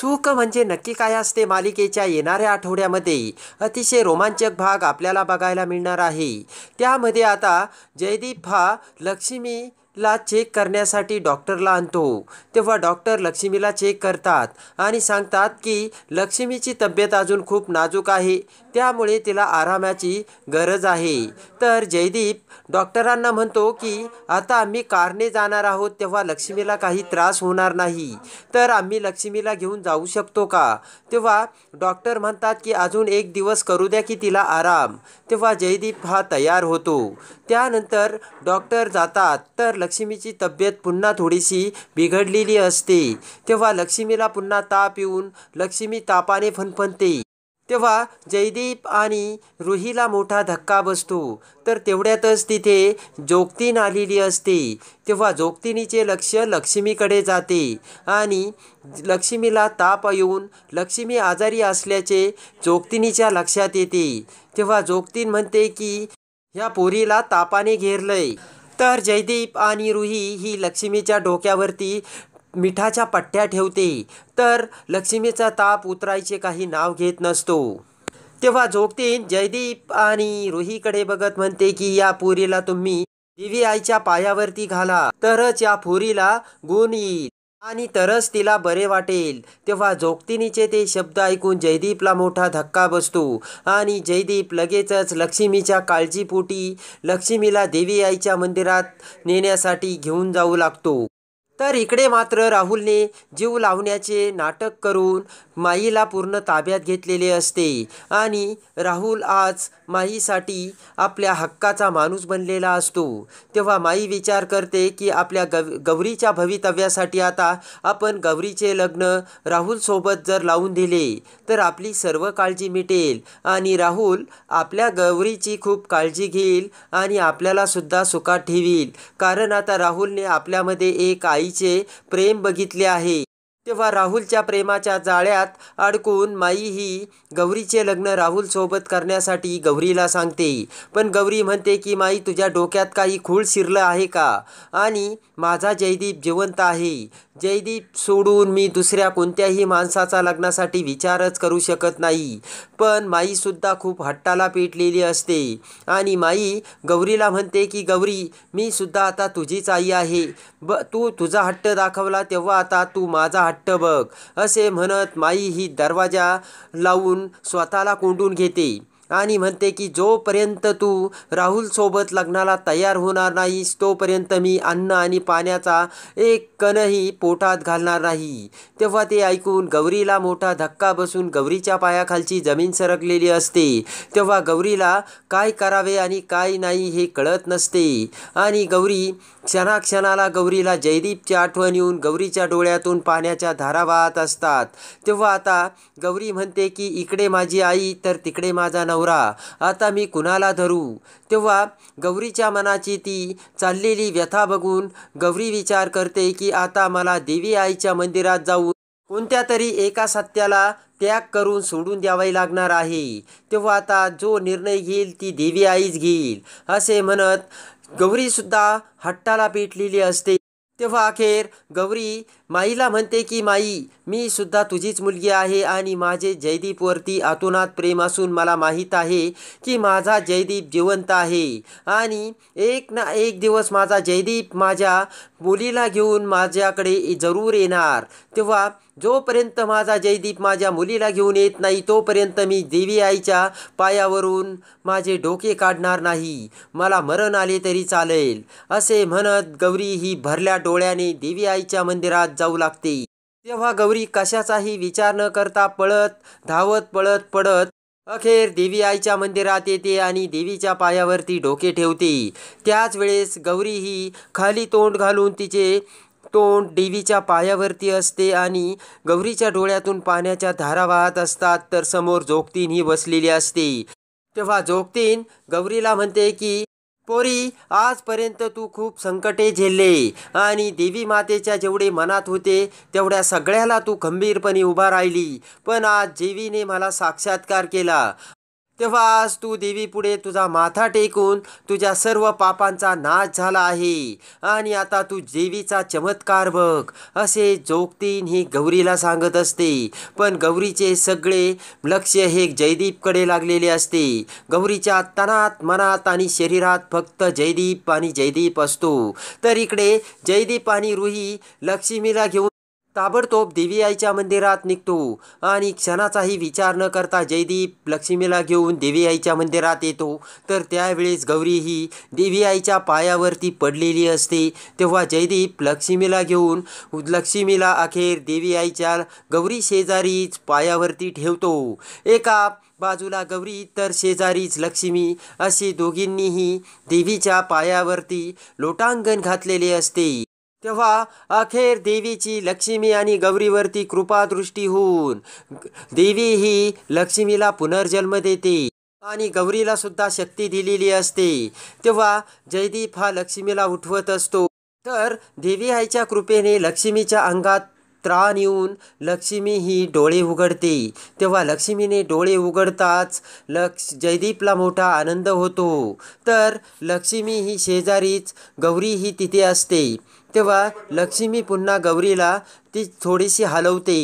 सुख म्हणजे नक्की काय असते मालिकेच्या येणाऱ्या आठवड्यामध्ये अतिशय रोमांचक भाग आपल्याला बघायला मिळणार आहे त्यामध्ये आता जयदीप हा लक्ष्मी ला चेक करण्यासाठी डॉक्टरला आणतो तेव्हा डॉक्टर लक्ष्मीला चेक करतात आणि सांगतात की लक्ष्मीची तब्येत अजून खूप नाजूक आहे त्यामुळे तिला आरामाची गरज आहे तर जयदीप डॉक्टरांना म्हणतो की आता आम्ही कारने जाणार आहोत तेव्हा लक्ष्मीला काही त्रास होणार नाही तर आम्ही लक्ष्मीला घेऊन जाऊ शकतो का तेव्हा डॉक्टर म्हणतात की अजून एक दिवस करू द्या की तिला आराम तेव्हा जयदीप हा तयार होतो त्यानंतर डॉक्टर जातात तर लक्ष्मीची तब्येत पुन्हा थोडीशी बिघडलेली असते तेव्हा लक्ष्मीला पुन्हा ताप येऊन लक्ष्मी तापाने फनफनते तेव्हा जयदीप आणि रुहीला मोठा धक्का बसतो तर तेवढ्यातच तिथे जोगतीन आलेली असते तेव्हा जोगतिनीचे लक्ष लक्ष्मीकडे जाते आणि लक्ष्मीला ताप येऊन लक्ष्मी आजारी असल्याचे जोगतिनीच्या लक्षात येते तेव्हा जोगतीन म्हणते की ह्या पोरीला तापाने घेरलंय तर जयदीप आणि रुही ही लक्ष्मीच्या डोक्यावरती मिठाच्या पट्ट्या ठेवते तर लक्ष्मीचा ताप उतरायचे काही नाव घेत नसतो तेव्हा झोपतीन जयदीप आणि रुहीकडे बघत म्हणते की या पुरीला तुम्ही देवी आईच्या पायावरती घाला तरच या पुरीला गुण येईल आणि तरच तिला बरे वाटेल तेव्हा जोगतिनीचे ते शब्द ऐकून जयदीपला मोठा धक्का बसतो आणि जयदीप लगेचच लक्ष्मीच्या काळजीपोटी लक्ष्मीला देवी आईच्या मंदिरात नेण्यासाठी घेऊन जाऊ लागतो तर इकडे मात्र राहुलने जीव लावण्याचे नाटक करून माईला पूर्ण ताब्यात घेतलेले असते आणि राहुल आज माईसाठी आपल्या हक्काचा माणूस बनलेला असतो तेव्हा माई विचार करते की आपल्या गव गौरीच्या भवितव्यासाठी आता आपण गौरीचे लग्न राहुलसोबत जर लावून दिले तर आपली सर्व काळजी मिटेल आणि राहुल आपल्या गौरीची खूप काळजी घेईल आणि आपल्यालासुद्धा सुखात ठेवील कारण आता राहुलने आपल्यामध्ये एक आई माईचे प्रेम बघितले आहे तेव्हा राहुलच्या प्रेमाच्या जाळ्यात अडकून माई ही गौरीचे लग्न राहुल सोबत करण्यासाठी गौरीला सांगते पण गौरी म्हणते की माई तुझ्या डोक्यात काही खूळ शिरलं आहे का आणि माझा जयदीप जिवंत आहे जयदीप सोडून मी दुसऱ्या कोणत्याही माणसाचा लग्नासाठी विचारच करू शकत नाही पण माईसुद्धा खूप हट्टाला पेटलेली असते आणि माई गौरीला म्हणते की गौरी मी सुद्धा आता तुझीच आई आहे ब तू तुझा हट्ट दाखवला तेव्हा आता तू माझा हट्ट बघ असे म्हणत माई ही दरवाजा लावून स्वतःला कोंडून घेते आणि म्हणते की जोपर्यंत तू राहुलसोबत लग्नाला तयार होणार नाहीस तोपर्यंत मी अन्न आणि पाण्याचा एक कणही पोटात घालणार नाही तेव्हा ते ऐकून गौरीला मोठा धक्का बसून गौरीच्या पायाखालची जमीन सरकलेली असते तेव्हा गौरीला काय करावे आणि काय नाही हे कळत नसते आणि गौरी क्षणाक्षणाला गौरीला जयदीपची आठवण येऊन गौरीच्या डोळ्यातून पाण्याच्या धारा वाहत असतात तेव्हा आता गौरी म्हणते की इकडे माझी आई तर तिकडे माझा नवरा आता मी कुणाला धरू तेव्हा गौरीच्या मनाची ती चाललेली व्यथा बघून गौरी विचार करते की आता मला देवी आईच्या मंदिरात जाऊ कोणत्या तरी एका सत्याला त्याग करून सोडून द्यावे लागणार आहे तेव्हा आता जो निर्णय घेईल ती देवी आईच घेईल असे म्हणत गौरीसुद्धा हट्टाला पेटलेली असते तेव्हा अखेर गौरी माईला म्हणते की माई मी सुद्धा तुझीच मुलगी आहे आणि माझे जयदीपवरती आतोनात प्रेम असून मला माहीत आहे की माझा जयदीप जिवंत आहे आणि एक ना एक दिवस माझा जयदीप माझ्या मुलीला घेऊन माझ्याकडे जरूर येणार तेव्हा जोपर्यंत माझा जयदीप माझ्या मुलीला घेऊन येत नाही तोपर्यंत मी देवी आईच्या पायावरून माझे डोके काढणार नाही मला मरण आले तरी चालेल असे म्हणत गौरी ही भरल्या डोळ्याने देवी आईच्या मंदिरात जाऊ लागते तेव्हा गौरी कशाचाही विचार न करता पळत धावत पळत पडत अखेर देवी आईच्या मंदिरात येते आणि देवीच्या पायावरती डोके ठेवते त्याच वेळेस गौरी ही खाली तोंड घालून तिचे तोंड देवीच्या पायावरती असते आणि गौरीच्या डोळ्यातून पाण्याच्या धारा वाहत असतात तर समोर जोगतीन ही बसलेली असते तेव्हा जोगतीन गौरीला म्हणते की पोरी आजपर्यंत तू खूप संकटे झेलले आणि देवी मातेच्या जेवढे मनात होते तेवढ्या सगळ्याला तू खंबीरपणे उभा राहिली पण आज जेवीने मला साक्षात्कार केला तेव्हाच तू देवीपुढे तुझा माथा टेकून तुझ्या सर्व पापांचा नाश झाला आहे आणि आता तू देवीचा चमत्कार बघ असे जोगतीन ही गौरीला सांगत असते पण गौरीचे सगळे लक्ष हे जयदीपकडे लागलेले असते गौरीच्या तनात मनात आणि शरीरात फक्त जयदीप आणि जयदीप असतो तर इकडे जयदीप आणि रुही लक्ष्मीला घेऊन ताबडतोब देवी आईच्या मंदिरात निघतो आणि क्षणाचाही विचार न करता जयदीप लक्ष्मीला घेऊन देवी आईच्या मंदिरात येतो तर त्यावेळेस गौरी ही देवी आईच्या पायावरती पडलेली असते तेव्हा जयदीप लक्ष्मीला घेऊन लक्ष्मीला अखेर देवी आईच्या गौरी शेजारीच पायावरती ठेवतो एका बाजूला गौरी तर शेजारीच लक्ष्मी अशी दोघींनीही देवीच्या पायावरती लोटांगण घातलेले असते तेव्हा अखेर देवीची लक्ष्मी आणि गौरीवरती कृपादृष्टी होऊन देवी ही लक्ष्मीला पुनर्जन्म देते आणि गौरीला सुद्धा शक्ती दिलेली असते तेव्हा जयदीप हा लक्ष्मीला उठवत असतो तर देवी आईच्या कृपेने लक्ष्मीच्या अंगात त्राण येऊन लक्ष्मी ही डोळे उघडते तेव्हा लक्ष्मीने डोळे उघडताच लक्ष जयदीपला मोठा आनंद होतो तर लक्ष्मी ही शेजारीच गौरी ही तिथे असते तेव्हा लक्ष्मी पुन्हा गौरीला ती थोडीशी हलवते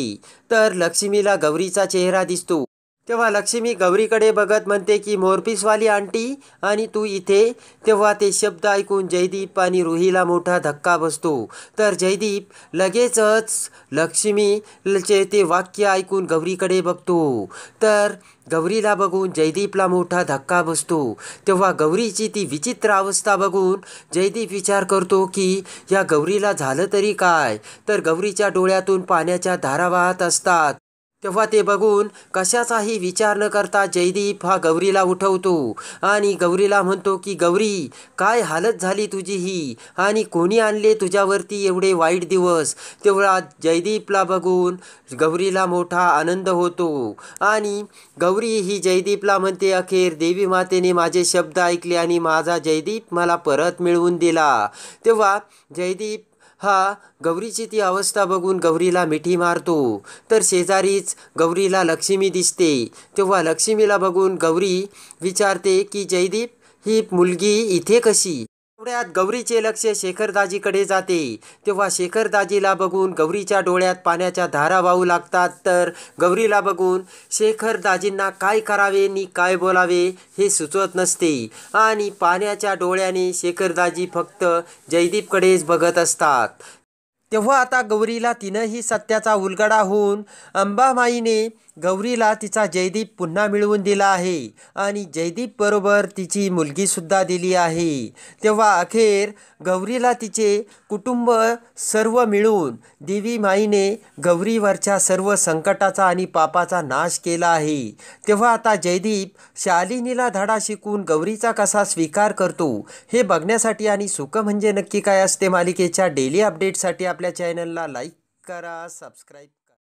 तर लक्ष्मीला गौरीचा चेहरा दिसतो तेव्हा लक्ष्मी गौरीकडे बघत म्हणते की मोरपीसवाली आंटी आणि तू इथे तेव्हा ते शब्द ऐकून जयदीप आणि रुहीला मोठा धक्का बसतो तर जयदीप लगेचच लक्ष्मीचे ते वाक्य ऐकून गौरीकडे बघतो तर गौरीला बघून जयदीपला मोठा धक्का बसतो तेव्हा गौरीची ती विचित्र अवस्था बघून जयदीप विचार करतो की या गौरीला झालं तरी काय तर गौरीच्या डोळ्यातून पाण्याच्या धारा वाहत असतात तेव्हा ते बघून कशाचाही विचार न करता जयदीप हा गौरीला उठवतो आणि गौरीला म्हणतो की गौरी काय हालत झाली तुझी ही आणि कोणी आणले तुझ्यावरती एवढे वाईट दिवस तेव्हा जयदीपला बघून गौरीला मोठा आनंद होतो आणि गौरी ही जयदीपला म्हणते अखेर देवी मातेने माझे शब्द ऐकले आणि माझा जयदीप मला परत मिळवून दिला तेव्हा जयदीप हा गौरीची ती अवस्था बघून गौरीला मिठी मारतो तर शेजारीच गौरीला लक्ष्मी दिसते तेव्हा लक्ष्मीला बघून गौरी विचारते की जयदीप ही मुलगी इथे कशी थोड्यात गौरीचे लक्ष शेखरदाजीकडे जाते तेव्हा शेखरदाजीला बघून गौरीच्या डोळ्यात पाण्याच्या धारा वाहू लागतात तर गौरीला बघून शेखरदाजींना काय करावे नी काय बोलावे हे सुचवत नसते आणि पाण्याच्या डोळ्याने शेखरदाजी फक्त जयदीपकडेच बघत असतात तेव्हा आता गौरीला तिनंही सत्याचा उलगडा होऊन अंबामाईने गौरीला तिचा जयदीप पुन्हा मिळवून दिला आहे आणि जयदीप बरोबर तिची मुलगीसुद्धा दिली आहे तेव्हा अखेर गौरीला तिचे कुटुंब सर्व मिळून देवी माईने गौरीवरच्या सर्व संकटाचा आणि पापाचा नाश केला आहे तेव्हा आता जयदीप शालिनीला धडा शिकून गौरीचा कसा स्वीकार करतो हे बघण्यासाठी आणि सुख म्हणजे नक्की काय असते मालिकेच्या डेली अपडेटसाठी आप आपल्या चॅनलला लाईक करा सबस्क्राईब